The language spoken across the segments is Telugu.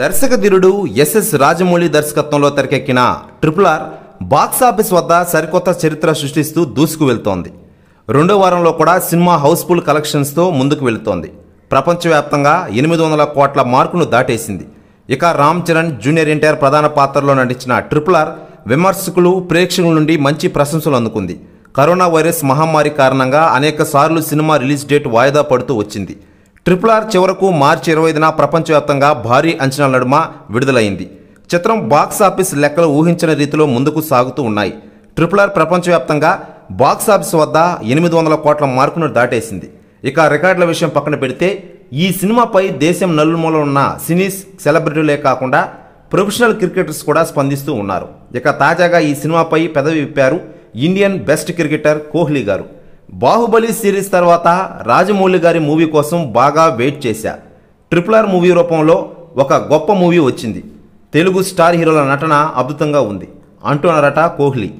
ధీరుడు ఎస్ఎస్ రాజమౌళి దర్శకత్వంలో తెరకెక్కిన ట్రిపుల్ ఆర్ బాక్సాఫీస్ వద్ద సరికొత్త చరిత్ర సృష్టిస్తూ దూసుకు వెళ్తోంది రెండో వారంలో కూడా సినిమా హౌస్ఫుల్ కలెక్షన్స్తో ముందుకు వెళుతోంది ప్రపంచవ్యాప్తంగా ఎనిమిది వందల కోట్ల మార్కును దాటేసింది ఇక రామ్ చరణ్ జూనియర్ ఎన్టీఆర్ ప్రధాన పాత్రలో నటించిన ట్రిపుల్ ఆర్ విమర్శకులు ప్రేక్షకుల నుండి మంచి ప్రశంసలు అందుకుంది కరోనా వైరస్ మహమ్మారి కారణంగా అనేక సార్లు సినిమా రిలీజ్ డేట్ వాయిదా పడుతూ వచ్చింది ట్రిపుల్ ఆర్ చివరకు మార్చి ఇరవై ఐదున ప్రపంచవ్యాప్తంగా భారీ అంచనాల నడుమ విడుదలైంది చిత్రం బాక్స్ ఆఫీస్ లెక్కలు ఊహించిన రీతిలో ముందుకు సాగుతూ ఉన్నాయి ట్రిపుల్ ఆర్ ప్రపంచవ్యాప్తంగా బాక్స్ ఆఫీస్ వద్ద ఎనిమిది వందల కోట్ల మార్కును దాటేసింది ఇక రికార్డుల విషయం పక్కన పెడితే ఈ సినిమాపై దేశం నలుమూల ఉన్న సినీస్ సెలబ్రిటీలే కాకుండా ప్రొఫెషనల్ క్రికెటర్స్ కూడా స్పందిస్తూ ఉన్నారు ఇక తాజాగా ఈ సినిమాపై పెదవి విప్పారు ఇండియన్ బెస్ట్ క్రికెటర్ కోహ్లీ గారు బాహుబలి సిరీస్ తర్వాత రాజమౌళి గారి మూవీ కోసం బాగా వెయిట్ చేశా ట్రిపుల్ ఆర్ మూవీ రూపంలో ఒక గొప్ప మూవీ వచ్చింది తెలుగు స్టార్ హీరోల నటన అద్భుతంగా ఉంది అంటున్నారట కోహ్లీ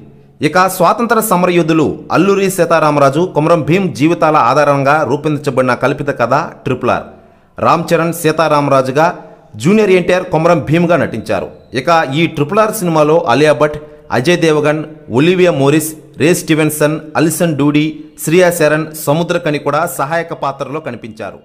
ఇక స్వాతంత్ర సమరయోధులు అల్లూరి సీతారామరాజు కుమరం భీం జీవితాల ఆధారంగా రూపొందించబడిన కల్పిత కథ ట్రిపుల్ ఆర్ రామ్ చరణ్ సీతారామరాజుగా జూనియర్ ఎన్టీఆర్ కుమరం భీమ్గా నటించారు ఇక ఈ ట్రిపుల్ సినిమాలో Alia Bhatt Ajay Devgn Olivia Morris Ray Stevenson Alison Doody Shriya Saran Samuthirakani కూడా సహాయక పాత్రలో కనిపించారు